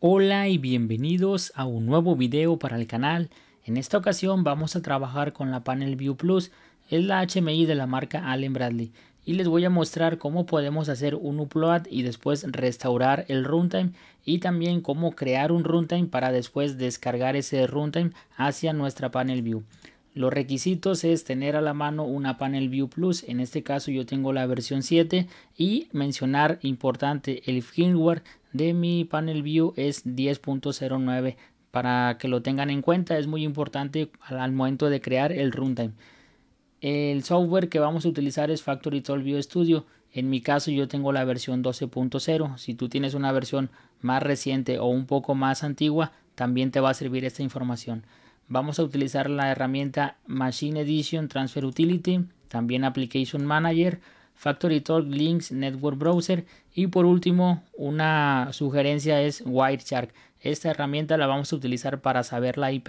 Hola y bienvenidos a un nuevo video para el canal. En esta ocasión vamos a trabajar con la Panel View Plus, es la HMI de la marca Allen Bradley y les voy a mostrar cómo podemos hacer un upload y después restaurar el runtime y también cómo crear un runtime para después descargar ese runtime hacia nuestra Panel View. Los requisitos es tener a la mano una Panel View Plus, en este caso yo tengo la versión 7 y mencionar importante el firmware de mi panel view es 10.09 para que lo tengan en cuenta es muy importante al momento de crear el runtime el software que vamos a utilizar es Factory View Studio en mi caso yo tengo la versión 12.0 si tú tienes una versión más reciente o un poco más antigua también te va a servir esta información vamos a utilizar la herramienta Machine Edition Transfer Utility también Application Manager Factory Talk Links Network Browser y por último una sugerencia es Wireshark. Esta herramienta la vamos a utilizar para saber la IP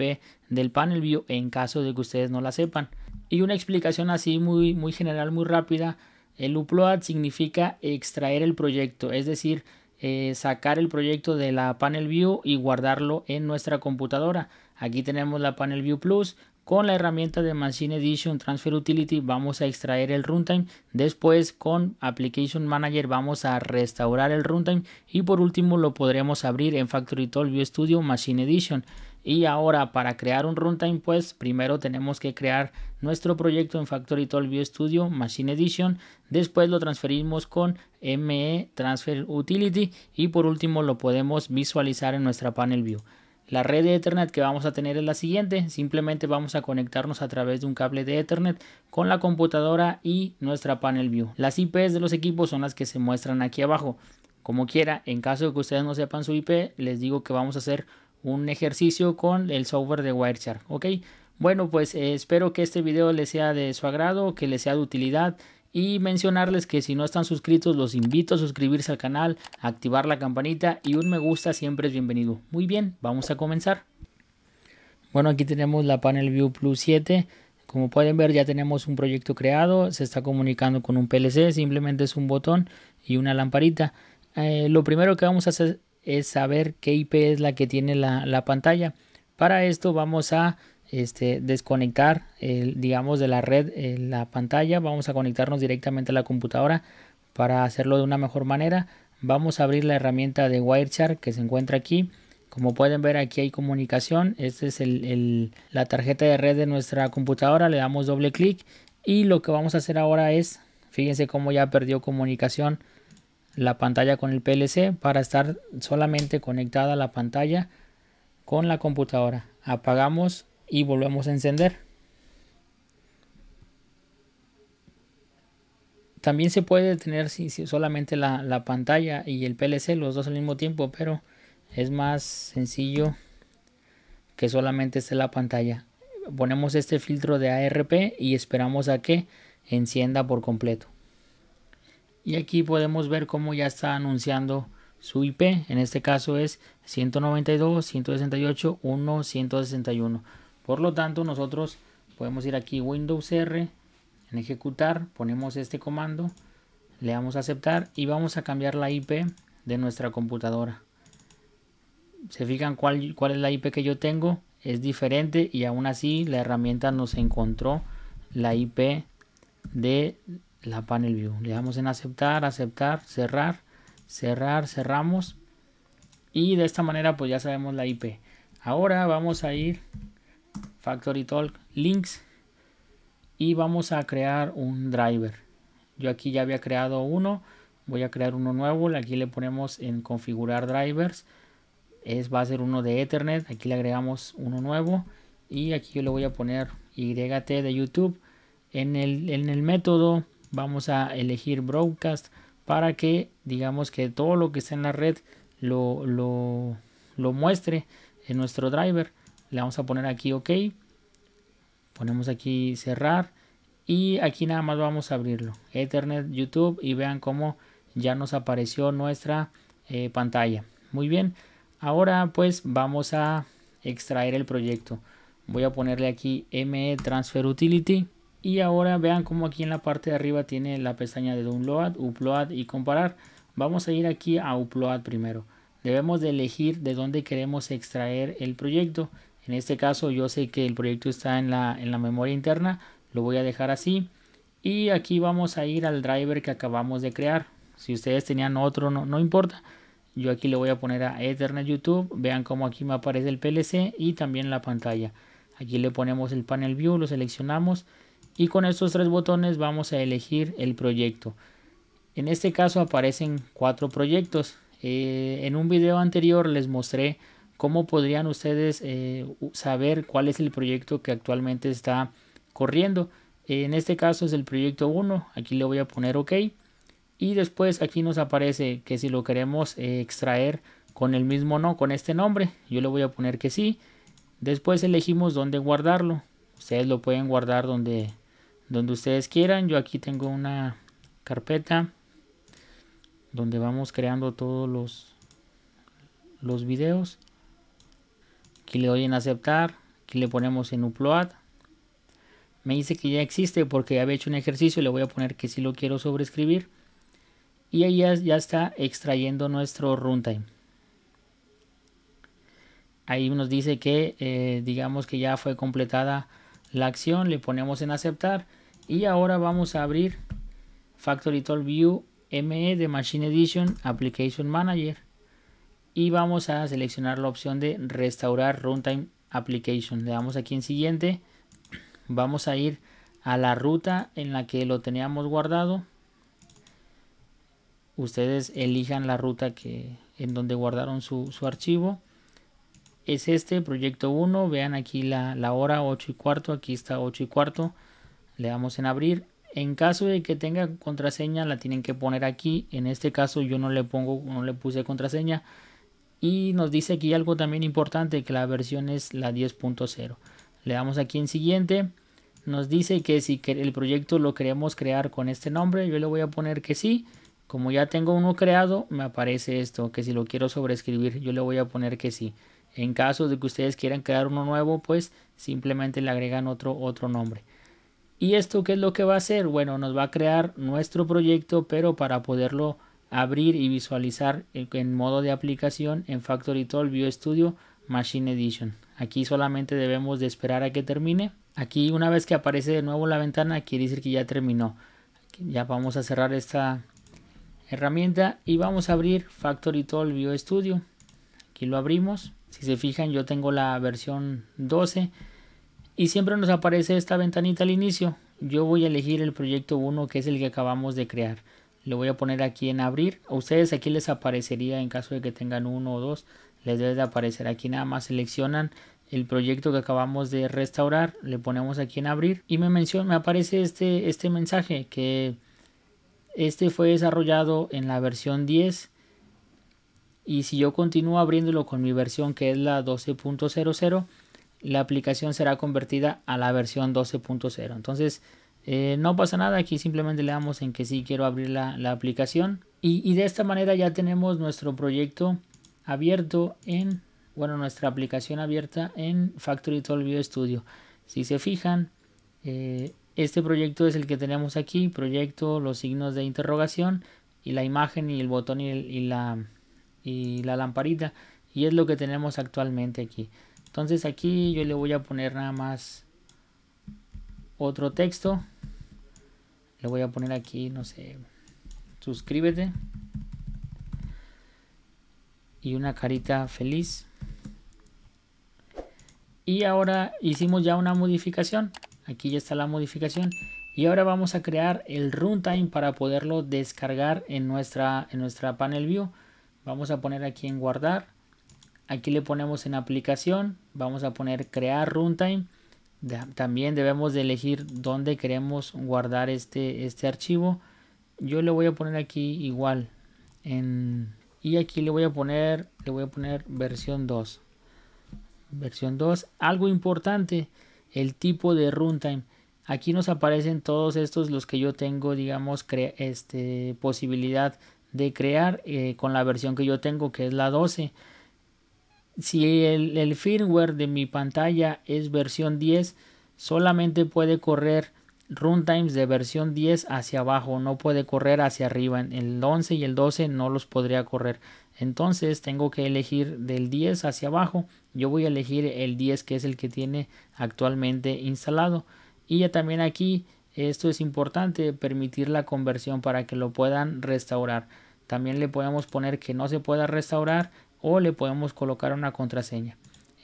del panel view en caso de que ustedes no la sepan. Y una explicación así muy, muy general, muy rápida. El upload significa extraer el proyecto, es decir, eh, sacar el proyecto de la Panel View y guardarlo en nuestra computadora. Aquí tenemos la Panel View Plus. Con la herramienta de Machine Edition Transfer Utility vamos a extraer el runtime. Después con Application Manager vamos a restaurar el runtime. Y por último lo podremos abrir en Factory Tool View Studio Machine Edition. Y ahora para crear un runtime pues primero tenemos que crear nuestro proyecto en Factory View Studio Machine Edition. Después lo transferimos con ME Transfer Utility y por último lo podemos visualizar en nuestra panel view. La red de Ethernet que vamos a tener es la siguiente, simplemente vamos a conectarnos a través de un cable de Ethernet con la computadora y nuestra panel view. Las IPs de los equipos son las que se muestran aquí abajo. Como quiera, en caso de que ustedes no sepan su IP, les digo que vamos a hacer un ejercicio con el software de Wireshark, ¿ok? Bueno, pues eh, espero que este video les sea de su agrado, que les sea de utilidad y mencionarles que si no están suscritos los invito a suscribirse al canal, activar la campanita y un me gusta siempre es bienvenido. Muy bien, vamos a comenzar. Bueno, aquí tenemos la Panel View Plus 7. Como pueden ver ya tenemos un proyecto creado, se está comunicando con un PLC, simplemente es un botón y una lamparita. Eh, lo primero que vamos a hacer, es saber qué IP es la que tiene la, pantalla. Para esto vamos a este, desconectar, digamos, de la red eh, la pantalla. Vamos a conectarnos directamente a la computadora para hacerlo de una mejor manera. Vamos a abrir la herramienta de Wireshark que se encuentra aquí. Como pueden ver aquí hay comunicación. Esta es la tarjeta de red de nuestra computadora. Le damos doble clic y lo que vamos a hacer ahora es, fíjense cómo ya perdió comunicación la pantalla con el PLC para estar solamente conectada la pantalla con la computadora. Apagamos y volvemos a encender. También se puede tener solamente la, la, pantalla y el PLC, los dos al mismo tiempo, pero es más sencillo que solamente esté la pantalla. Ponemos este filtro de ARP y esperamos a que encienda por completo y aquí podemos ver cómo ya está anunciando su IP. En este caso es 192, 168, 161. Por lo tanto, nosotros podemos ir aquí Windows R, en ejecutar, ponemos este comando, le damos a aceptar y vamos a cambiar la IP de nuestra computadora. Se fijan cuál, cuál es la IP que yo tengo, es diferente y aún así la herramienta nos encontró la IP de la panel view. Le damos en aceptar, aceptar, cerrar, cerrar, cerramos. Y de esta manera pues ya sabemos la IP. Ahora vamos a ir Factory Talk Links y vamos a crear un driver. Yo aquí ya había creado uno, voy a crear uno nuevo. Aquí le ponemos en configurar drivers. Es, va a ser uno de Ethernet. Aquí le agregamos uno nuevo. Y aquí yo le voy a poner YT de YouTube. En el, en el método vamos a elegir broadcast para que digamos que todo lo que está en la red lo, muestre en nuestro driver le vamos a poner aquí ok ponemos aquí cerrar y aquí nada más vamos a abrirlo ethernet youtube y vean cómo ya nos apareció nuestra eh, pantalla muy bien ahora pues vamos a extraer el proyecto voy a ponerle aquí me transfer utility y ahora vean como aquí en la parte de arriba tiene la pestaña de download, upload y comparar. Vamos a ir aquí a upload primero. Debemos de elegir de dónde queremos extraer el proyecto. En este caso yo sé que el proyecto está en la, memoria interna, lo voy a dejar así. Y aquí vamos a ir al driver que acabamos de crear. Si ustedes tenían otro, no, no importa. Yo aquí le voy a poner a Ethernet YouTube. Vean cómo aquí me aparece el PLC y también la pantalla. Aquí le ponemos el panel view, lo seleccionamos y con estos tres botones vamos a elegir el proyecto. En este caso aparecen cuatro proyectos. Eh, en un video anterior les mostré cómo podrían ustedes eh, saber cuál es el proyecto que actualmente está corriendo. En este caso es el proyecto 1, aquí le voy a poner OK. Y después aquí nos aparece que si lo queremos eh, extraer con el mismo no, con este nombre, yo le voy a poner que sí. Después elegimos dónde guardarlo. Ustedes lo pueden guardar donde donde ustedes quieran. Yo aquí tengo una carpeta donde vamos creando todos los, los videos. Aquí le doy en aceptar. Aquí le ponemos en upload. Me dice que ya existe porque ya había hecho un ejercicio. Le voy a poner que si sí lo quiero sobrescribir Y ahí ya, está extrayendo nuestro runtime. Ahí nos dice que eh, digamos que ya fue completada la acción, le ponemos en aceptar y ahora vamos a abrir Factory Tool View ME de Machine Edition Application Manager y vamos a seleccionar la opción de restaurar Runtime Application. Le damos aquí en siguiente, vamos a ir a la ruta en la que lo teníamos guardado. Ustedes elijan la ruta que, en donde guardaron su archivo es este, proyecto 1. Vean aquí la, hora, 8 y cuarto. Aquí está 8 y cuarto. Le damos en abrir. En caso de que tenga contraseña, la tienen que poner aquí. En este caso yo no le pongo, no le puse contraseña. Y nos dice aquí algo también importante, que la versión es la 10.0. Le damos aquí en siguiente. Nos dice que si el proyecto lo queremos crear con este nombre, yo le voy a poner que sí. Como ya tengo uno creado, me aparece esto, que si lo quiero sobreescribir, yo le voy a poner que sí. En caso de que ustedes quieran crear uno nuevo, pues simplemente le agregan otro, otro nombre. ¿Y esto qué es lo que va a hacer? Bueno, nos va a crear nuestro proyecto, pero para poderlo abrir y visualizar en, modo de aplicación en Factory Tool View Studio Machine Edition. Aquí solamente debemos de esperar a que termine. Aquí una vez que aparece de nuevo la ventana, quiere decir que ya terminó. ya vamos a cerrar esta herramienta y vamos a abrir Factory Tool View Studio. Aquí lo abrimos. Si se fijan, yo tengo la versión 12 y siempre nos aparece esta ventanita al inicio. Yo voy a elegir el proyecto 1 que es el que acabamos de crear. Le voy a poner aquí en abrir. A ustedes aquí les aparecería en caso de que tengan uno o dos. Les debe de aparecer aquí nada más seleccionan el proyecto que acabamos de restaurar. Le ponemos aquí en abrir y me me aparece este, este mensaje que este fue desarrollado en la versión 10 y si yo continúo abriéndolo con mi versión que es la 12.00 la aplicación será convertida a la versión 12.0 entonces eh, no pasa nada aquí simplemente le damos en que sí quiero abrir la, aplicación y, de esta manera ya tenemos nuestro proyecto abierto en bueno nuestra aplicación abierta en Factory Tool Studio si se fijan eh, este proyecto es el que tenemos aquí proyecto los signos de interrogación y la imagen y el botón y la y la lamparita y es lo que tenemos actualmente aquí entonces aquí yo le voy a poner nada más otro texto le voy a poner aquí no sé suscríbete y una carita feliz y ahora hicimos ya una modificación aquí ya está la modificación y ahora vamos a crear el runtime para poderlo descargar en nuestra en nuestra panel view Vamos a poner aquí en guardar. Aquí le ponemos en aplicación. Vamos a poner crear runtime. también debemos de elegir dónde queremos guardar este, este archivo. Yo le voy a poner aquí igual. En, y aquí le voy a poner, le voy a poner versión 2. Versión 2. Algo importante, el tipo de runtime aquí nos aparecen todos estos los que yo tengo digamos este posibilidad de crear eh, con la versión que yo tengo que es la 12 si el, el, firmware de mi pantalla es versión 10 solamente puede correr runtimes de versión 10 hacia abajo no puede correr hacia arriba el 11 y el 12 no los podría correr entonces tengo que elegir del 10 hacia abajo yo voy a elegir el 10 que es el que tiene actualmente instalado y ya también aquí esto es importante, permitir la conversión para que lo puedan restaurar. También le podemos poner que no se pueda restaurar o le podemos colocar una contraseña.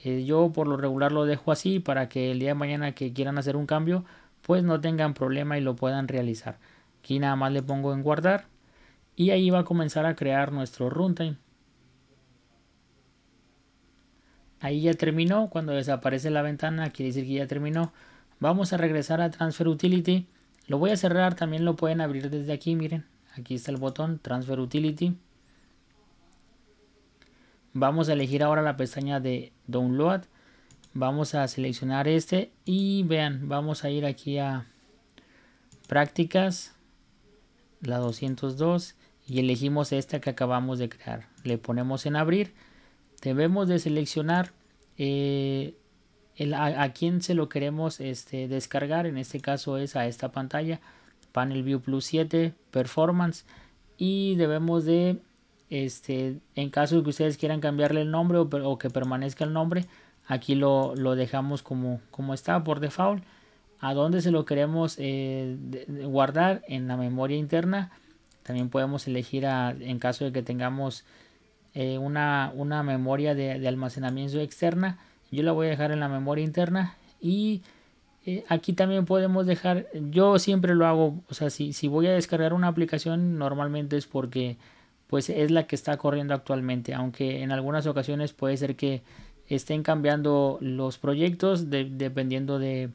Eh, yo por lo regular lo dejo así para que el día de mañana que quieran hacer un cambio, pues no tengan problema y lo puedan realizar. Aquí nada más le pongo en guardar y ahí va a comenzar a crear nuestro runtime. Ahí ya terminó, cuando desaparece la ventana quiere decir que ya terminó. Vamos a regresar a Transfer Utility. Lo voy a cerrar, también lo pueden abrir desde aquí, miren. Aquí está el botón Transfer Utility. Vamos a elegir ahora la pestaña de Download. Vamos a seleccionar este y vean, vamos a ir aquí a Prácticas, la 202 y elegimos esta que acabamos de crear. Le ponemos en abrir. Debemos de seleccionar eh, el, a, a, quién se lo queremos este, descargar. En este caso es a esta pantalla. Panel View Plus 7 Performance. Y debemos de, este, en caso de que ustedes quieran cambiarle el nombre o, o que permanezca el nombre, aquí lo, lo, dejamos como, como está por default. A dónde se lo queremos eh, guardar en la memoria interna. También podemos elegir a, en caso de que tengamos eh, una, una, memoria de almacenamiento externa yo la voy a dejar en la memoria interna y eh, aquí también podemos dejar yo siempre lo hago o sea si, voy a descargar una aplicación normalmente es porque pues es la que está corriendo actualmente aunque en algunas ocasiones puede ser que estén cambiando los proyectos dependiendo de,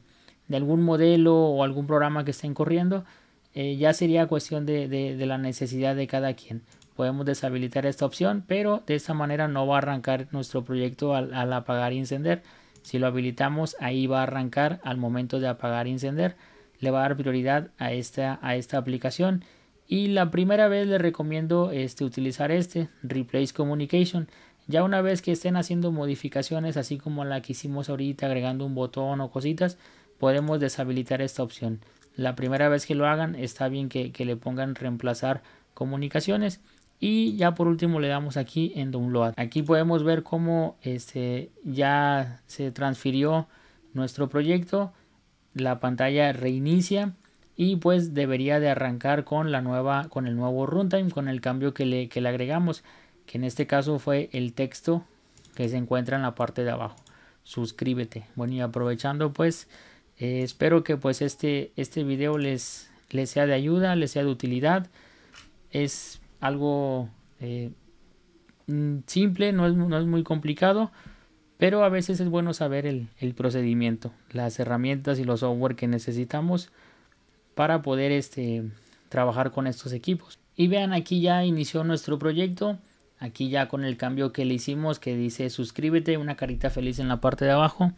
algún modelo o algún programa que estén corriendo eh, ya sería cuestión de la necesidad de cada quien podemos deshabilitar esta opción pero de esta manera no va a arrancar nuestro proyecto al, apagar e encender. si lo habilitamos ahí va a arrancar al momento de apagar y encender. le va a dar prioridad a esta, a esta aplicación y la primera vez les recomiendo este, utilizar este replace communication ya una vez que estén haciendo modificaciones así como la que hicimos ahorita agregando un botón o cositas podemos deshabilitar esta opción la primera vez que lo hagan está bien que, que le pongan reemplazar comunicaciones y ya por último le damos aquí en download aquí podemos ver cómo este, ya se transfirió nuestro proyecto la pantalla reinicia y pues debería de arrancar con la nueva con el nuevo runtime con el cambio que le, agregamos que en este caso fue el texto que se encuentra en la parte de abajo suscríbete bueno y aprovechando pues eh, espero que pues este este video les les sea de ayuda les sea de utilidad es algo eh, mm, simple, no es, muy complicado, pero a veces es bueno saber el, el, procedimiento, las herramientas y los software que necesitamos para poder este, trabajar con estos equipos. Y vean, aquí ya inició nuestro proyecto, aquí ya con el cambio que le hicimos que dice suscríbete, una carita feliz en la parte de abajo.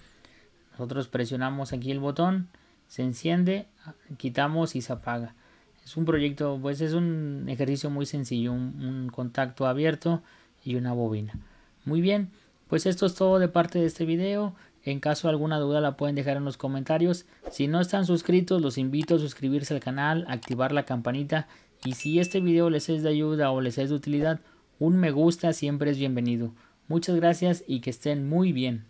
Nosotros presionamos aquí el botón, se enciende, quitamos y se apaga. Es un proyecto, pues es un ejercicio muy sencillo, un, contacto abierto y una bobina. Muy bien, pues esto es todo de parte de este video. En caso de alguna duda la pueden dejar en los comentarios. Si no están suscritos, los invito a suscribirse al canal, activar la campanita y si este video les es de ayuda o les es de utilidad, un me gusta siempre es bienvenido. Muchas gracias y que estén muy bien.